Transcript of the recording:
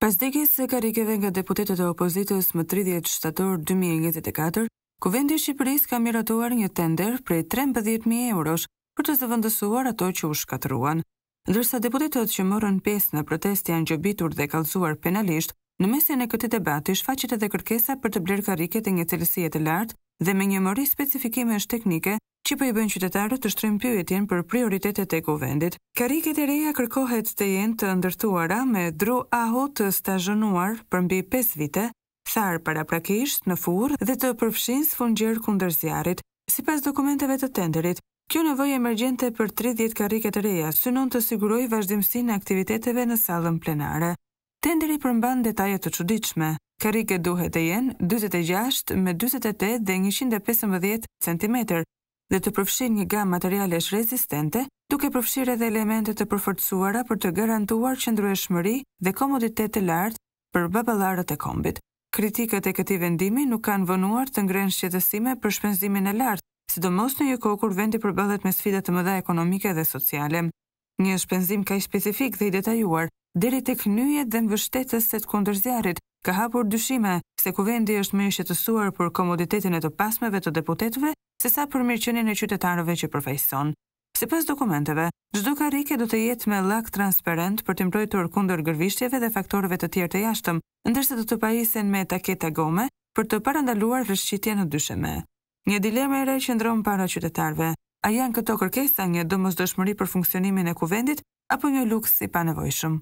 Pas dikis e karikeve nga deputetet e opozitës më 30 shtator 2024, Kuvendi Shqipëris ka miratuar një tender prej 13.000 eurosh për të zëvëndësuar ato që u shkatruan. Ndërsa deputetet që morën pjesë në protest janë gjobitur dhe kalzuar penalisht, në mesin e këti debati shfaqit edhe kërkesa për të blerë kariket e një cilësie të lartë dhe me një mëri specifikime është teknike që për po i bën qytetarë të shtrim pyetjen për prioritetet e kuvendit. Kariket e reja kërkohet të jenë të ndërtuara me dru aho të stajonuar për mbi 5 vite, tharë para prakisht në furë dhe të përfshin së fungjerë kundër zjarit, si pas dokumenteve të tenderit. Kjo nevoj emergjente për 30 kariket e reja synon të siguroj vazhdimësi në aktiviteteve në salën plenare. Tenderi përmban detajet të qudichme. Kariket duhet e jenë 26 me 28 dhe 115 cm, dhe të përfshin një gam materialesh rezistente, duke përfshir edhe elementet të përforcuara për të garantuar qëndru e shmëri dhe komoditet të lartë për babalarët e kombit. Kritikët e këti vendimi nuk kanë vënuar të ngrenë shqetësime për shpenzimin e lartë, sidomos në një kohë kur vendi përbëllet me sfidat të mëdha ekonomike dhe sociale. Një shpenzim ka i specifik dhe i detajuar, deri të kënyjet dhe mbështetës se të kundërzjarit, ka hapur dyshime se kuvendi është më i shqetësuar për komoditetin e të pasmeve të deputetëve se sa për mirëqenin e qytetarëve që përfejson. Sipas dokumenteve, çdo karike do të jetë me lak transparent për të mbrojtur kundër gërvishtjeve dhe faktorëve të tjerë të jashtëm, ndërse do të pajisen me taketa gome për të parandaluar rëshqitje në dysheme. Një dileme e re që ndronë para qytetarve, a janë këto kërkesa një dëmës dëshmëri për funksionimin e kuvendit apo një luks si panevojshëm?